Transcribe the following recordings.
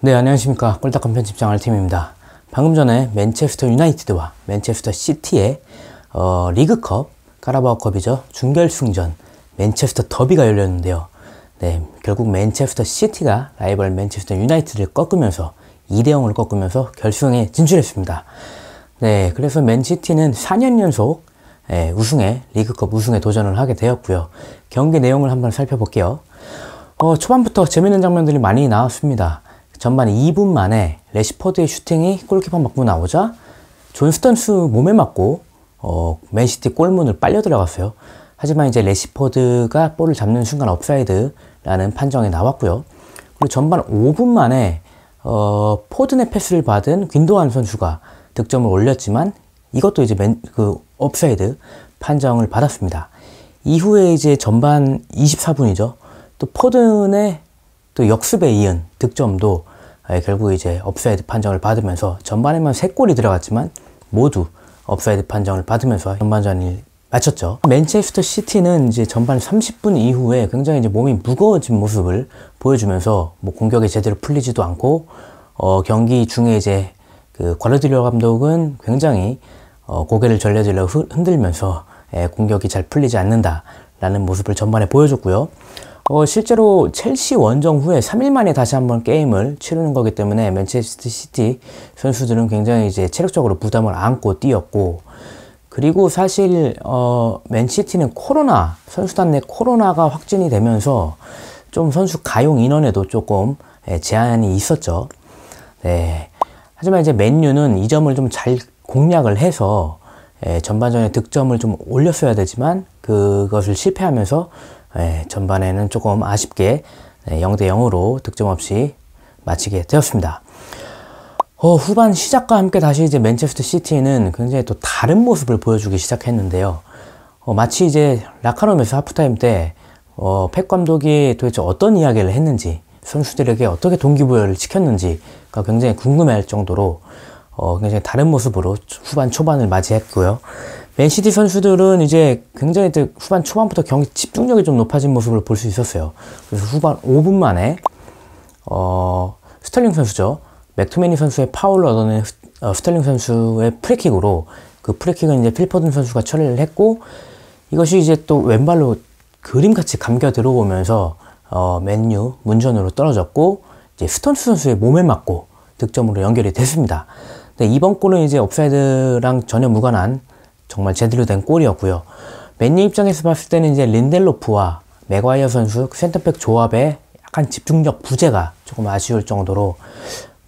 네, 안녕하십니까. 꼴딱한 편집장 알팀입니다. 방금 전에 맨체스터 유나이티드와 맨체스터 시티의 어, 리그컵, 카라바오컵이죠중결승전 맨체스터 더비가 열렸는데요. 네, 결국 맨체스터 시티가 라이벌 맨체스터 유나이티드를 꺾으면서 2대 0을 꺾으면서 결승에 진출했습니다. 네, 그래서 맨시티는 4년 연속 예, 우승에 리그컵 우승에 도전을 하게 되었고요. 경기 내용을 한번 살펴볼게요. 어, 초반부터 재밌는 장면들이 많이 나왔습니다. 전반 2분 만에 레시퍼드의 슈팅이 골키퍼 맞고 나오자 존 스턴스 몸에 맞고 어, 맨시티 골문을 빨려 들어갔어요. 하지만 이제 레시퍼드가 볼을 잡는 순간 업사이드라는 판정이 나왔고요. 그리고 전반 5분 만에 어, 포든의 패스를 받은 윈도한 선수가 득점을 올렸지만 이것도 이제 맨, 그 업사이드 판정을 받았습니다. 이후에 이제 전반 24분이죠. 또 포든의 또 역습에 이은 득점도 아, 결국 이제 업사이드 판정을 받으면서 전반에만 3골이 들어갔지만 모두 업사이드 판정을 받으면서 전반전이 마쳤죠. 맨체스터 시티는 이제 전반 30분 이후에 굉장히 이제 몸이 무거워진 모습을 보여주면서 뭐 공격이 제대로 풀리지도 않고 어 경기 중에 이제 그과르디올 감독은 굉장히 어 고개를 절레절레 흔들면서 예, 공격이 잘 풀리지 않는다라는 모습을 전반에 보여줬고요. 어, 실제로 첼시 원정 후에 3일 만에 다시 한번 게임을 치르는 거기 때문에 맨체스터 시티 선수들은 굉장히 이제 체력적으로 부담을 안고 뛰었고 그리고 사실 어, 맨시티는 코로나 선수단 내 코로나가 확진이 되면서 좀 선수 가용 인원에도 조금 예, 제한이 있었죠. 네. 하지만 이제 맨유는 이 점을 좀 잘 공략을 해서 예, 전반전에 득점을 좀 올렸어야 되지만 그것을 실패하면서 예, 전반에는 조금 아쉽게 0대 예, 0으로 득점 없이 마치게 되었습니다. 어, 후반 시작과 함께 다시 이제 맨체스터 시티는 굉장히 또 다른 모습을 보여주기 시작했는데요. 어, 마치 이제 라카롬에서 하프타임 때, 어, 팩 감독이 도대체 어떤 이야기를 했는지, 선수들에게 어떻게 동기부여를 시켰는지가 굉장히 궁금해할 정도로 어, 굉장히 다른 모습으로 후반 초반을 맞이했고요. 맨시티 선수들은 이제 굉장히 후반 초반부터 경기 집중력이 좀 높아진 모습을 볼 수 있었어요. 그래서 후반 5분 만에 어, 스털링 선수죠. 맥투메니 선수의 파울을 얻어낸 스, 어, 스털링 선수의 프리킥으로 그 프리킥은 이제 필퍼든 선수가 처리를 했고 이것이 이제 또 왼발로 그림같이 감겨 들어오면서 어, 맨유 문전으로 떨어졌고 이제 스턴스 선수의 몸에 맞고 득점으로 연결이 됐습니다. 근데 이번 골은 이제 업사이드랑 전혀 무관한 정말 제대로 된 골이었고요. 맨유 입장에서 봤을 때는 이제 린델로프와 맥와이어 선수 그 센터백 조합에 약간 집중력 부재가 조금 아쉬울 정도로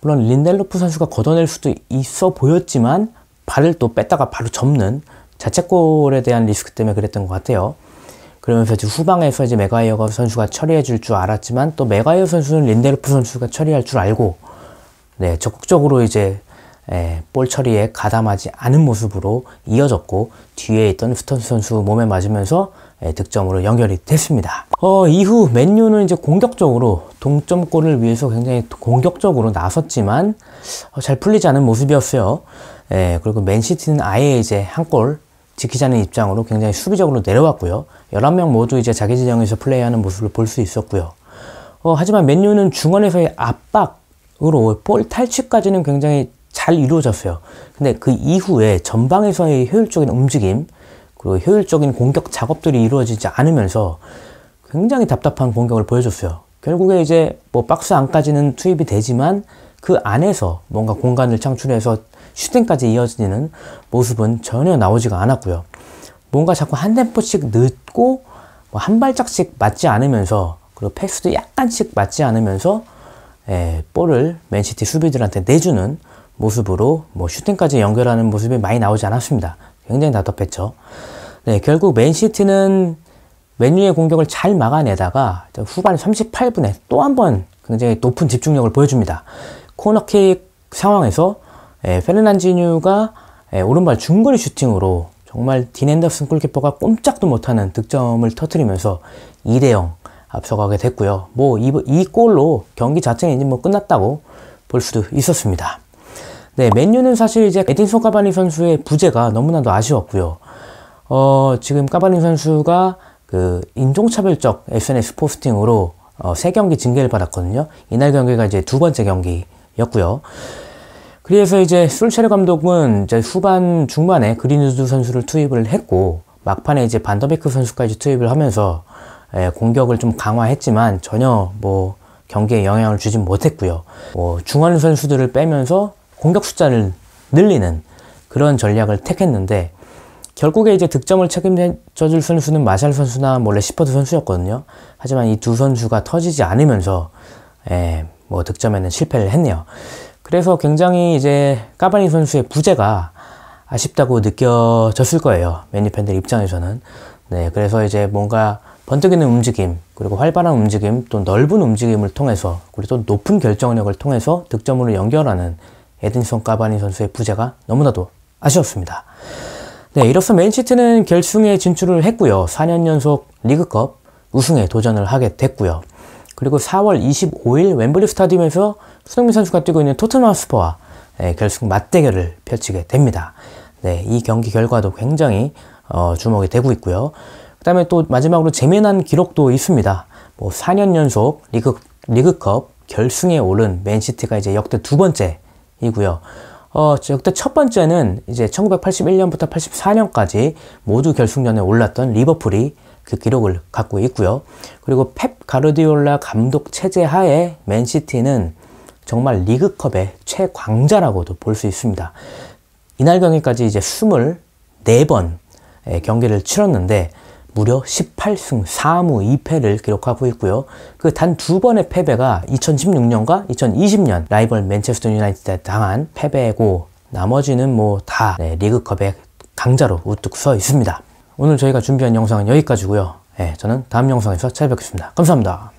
물론 린델로프 선수가 걷어낼 수도 있어 보였지만 발을 또 뺐다가 바로 접는 자책골에 대한 리스크 때문에 그랬던 것 같아요. 그러면서 이제 후방에서 이제 메가이어 선수가 처리해 줄 줄 알았지만 또 메가이어 선수는 린델프 로 선수가 처리할 줄 알고 네 적극적으로 이제 예, 볼 처리에 가담하지 않은 모습으로 이어졌고 뒤에 있던 스턴스 선수 몸에 맞으면서 예, 득점으로 연결이 됐습니다. 어, 이후 맨유는 이제 공격적으로 동점골을 위해서 굉장히 공격적으로 나섰지만 어, 잘 풀리지 않은 모습이었어요. 에, 예, 그리고 맨시티는 아예 이제 한 골 지키자는 입장으로 굉장히 수비적으로 내려왔고요. 11명 모두 이제 자기 지정에서 플레이하는 모습을 볼 수 있었고요. 어, 하지만 맨유는 중원에서의 압박 으로 볼 탈취까지는 굉장히 잘 이루어졌어요. 근데 그 이후에 전방에서의 효율적인 움직임, 그리고 효율적인 공격 작업들이 이루어지지 않으면서 굉장히 답답한 공격을 보여줬어요. 결국에 이제 뭐 박스 안까지는 투입이 되지만 그 안에서 뭔가 공간을 창출해서 슈팅까지 이어지는 모습은 전혀 나오지가 않았고요. 뭔가 자꾸 한 템포씩 늦고 뭐 한 발짝씩 맞지 않으면서 그리고 패스도 약간씩 맞지 않으면서 예, 볼을 맨시티 수비들한테 내주는 모습으로 뭐 슈팅까지 연결하는 모습이 많이 나오지 않았습니다. 굉장히 답답했죠. 네, 결국 맨시티는 맨유의 공격을 잘 막아내다가 후반 38분에 또 한 번 굉장히 높은 집중력을 보여줍니다. 코너킥 상황에서 예, 페르난지뉴가 예, 오른발 중거리 슈팅으로 정말 디넨더슨 골키퍼가 꼼짝도 못하는 득점을 터트리면서 2대0 앞서가게 됐고요. 뭐 이 이 골로 경기 자체는 이제 뭐 끝났다고 볼 수도 있었습니다. 네, 맨유는 사실 이제 에딘소 카바니 선수의 부재가 너무나도 아쉬웠고요. 어, 지금 까바니 선수가 그 인종차별적 SNS 포스팅으로 어, 3경기 징계를 받았거든요. 이날 경기가 이제 두 번째 경기였고요. 그래서 이제 솔체르 감독은 이제 후반 중반에 그린우드 선수를 투입을 했고 막판에 이제 반더베크 선수까지 투입을 하면서 예, 공격을 좀 강화했지만 전혀 뭐 경기에 영향을 주진 못했고요. 뭐 중원 선수들을 빼면서 공격 숫자를 늘리는 그런 전략을 택했는데 결국에 이제 득점을 책임져줄 선수는 마샬 선수나 뭐 레시퍼드 선수였거든요. 하지만 이 두 선수가 터지지 않으면서 에, 예, 뭐 득점에는 실패를 했네요. 그래서 굉장히 이제 까바니 선수의 부재가 아쉽다고 느껴졌을 거예요. 맨유 팬들 입장에서는. 네, 그래서 이제 뭔가 번뜩이는 움직임, 그리고 활발한 움직임, 또 넓은 움직임을 통해서, 그리고 또 높은 결정력을 통해서 득점으로 연결하는 에딘son 까바니 선수의 부재가 너무나도 아쉬웠습니다. 네, 이로써 맨시티는 결승에 진출을 했고요. 4년 연속 리그컵 우승에 도전을 하게 됐고요. 그리고 4월 25일 웸블리 스타디움에서 손흥민 선수가 뛰고 있는 토트넘 스퍼와 예, 결승 맞대결을 펼치게 됩니다. 네, 이 경기 결과도 굉장히 어, 주목이 되고 있고요. 그 다음에 또 마지막으로 재미난 기록도 있습니다. 뭐 4년 연속 리그, 리그컵 결승에 오른 맨시티가 이제 역대 두 번째 이고요. 어, 역대 첫 번째는 이제 1981년부터 84년까지 모두 결승전에 올랐던 리버풀이 그 기록을 갖고 있고요. 그리고 펩 가르디올라 감독 체제 하에 맨시티는 정말 리그컵의 최강자라고도 볼 수 있습니다. 이날 경기까지 이제 24번 경기를 치렀는데 무려 18승 4무 2패를 기록하고 있고요. 그 단 두 번의 패배가 2016년과 2020년 라이벌 맨체스터 유나이티드에 당한 패배고 나머지는 뭐다 네, 리그컵의 강자로 우뚝 서 있습니다. 오늘 저희가 준비한 영상은 여기까지고요. 네, 저는 다음 영상에서 찾아뵙겠습니다. 감사합니다.